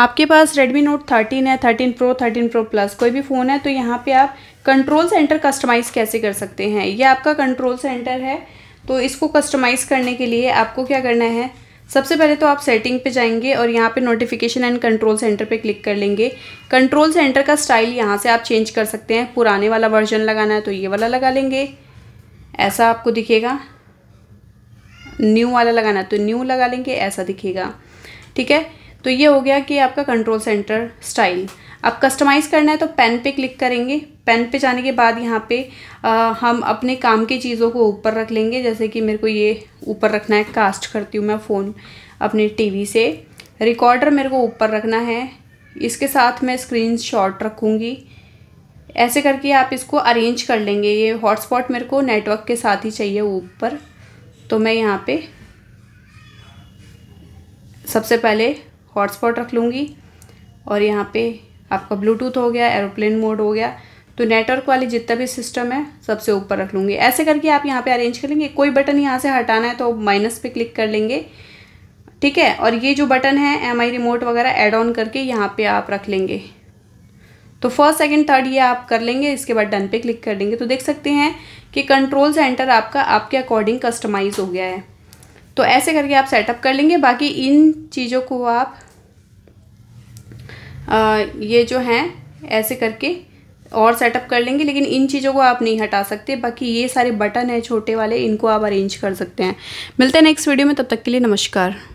आपके पास Redmi Note 13 है 13 Pro 13 Pro Plus कोई भी फ़ोन है तो यहाँ पे आप कंट्रोल सेंटर कस्टमाइज़ कैसे कर सकते हैं ये आपका कंट्रोल सेंटर है तो इसको कस्टमाइज़ करने के लिए आपको क्या करना है सबसे पहले तो आप सेटिंग पे जाएंगे और यहाँ पे नोटिफिकेशन एंड कंट्रोल सेंटर पे क्लिक कर लेंगे कंट्रोल सेंटर का स्टाइल यहाँ से आप चेंज कर सकते हैं पुराने वाला वर्जन लगाना है तो ये वाला लगा लेंगे ऐसा आपको दिखेगा न्यू वाला लगाना है तो न्यू लगा लेंगे ऐसा दिखेगा ठीक है तो ये हो गया कि आपका कंट्रोल सेंटर स्टाइल अब कस्टमाइज़ करना है तो पेन पे क्लिक करेंगे पेन पे जाने के बाद यहाँ पे आ, हम अपने काम की चीज़ों को ऊपर रख लेंगे जैसे कि मेरे को ये ऊपर रखना है कास्ट करती हूँ मैं फ़ोन अपने टीवी से रिकॉर्डर मेरे को ऊपर रखना है इसके साथ मैं स्क्रीन शॉट रखूँगी ऐसे करके आप इसको अरेंज कर लेंगे ये हॉटस्पॉट मेरे को नेटवर्क के साथ ही चाहिए ऊपर तो मैं यहाँ पर सबसे पहले हॉटस्पॉट रख लूँगी और यहाँ पे आपका ब्लूटूथ हो गया एरोप्लेन मोड हो गया तो नेटवर्क वाली जितना भी सिस्टम है सबसे ऊपर रख लूँगी ऐसे करके आप यहाँ पे अरेंज कर लेंगे कोई बटन यहाँ से हटाना है तो माइनस पे क्लिक कर लेंगे ठीक है और ये जो बटन है एम आई रिमोट वगैरह एड ऑन करके यहाँ पर आप रख लेंगे तो फर्स्ट सेकेंड थर्ड ये आप कर लेंगे इसके बाद डन पे क्लिक कर लेंगे तो देख सकते हैं कि कंट्रोल सेंटर आपका आपके अकॉर्डिंग कस्टमाइज हो गया है तो ऐसे करके आप सेटअप कर लेंगे बाकी इन चीज़ों को आप ये जो हैं ऐसे करके और सेटअप कर लेंगे लेकिन इन चीज़ों को आप नहीं हटा सकते बाकी ये सारे बटन हैं छोटे वाले इनको आप अरेंज कर सकते हैं मिलते हैं नेक्स्ट वीडियो में तब तक के लिए नमस्कार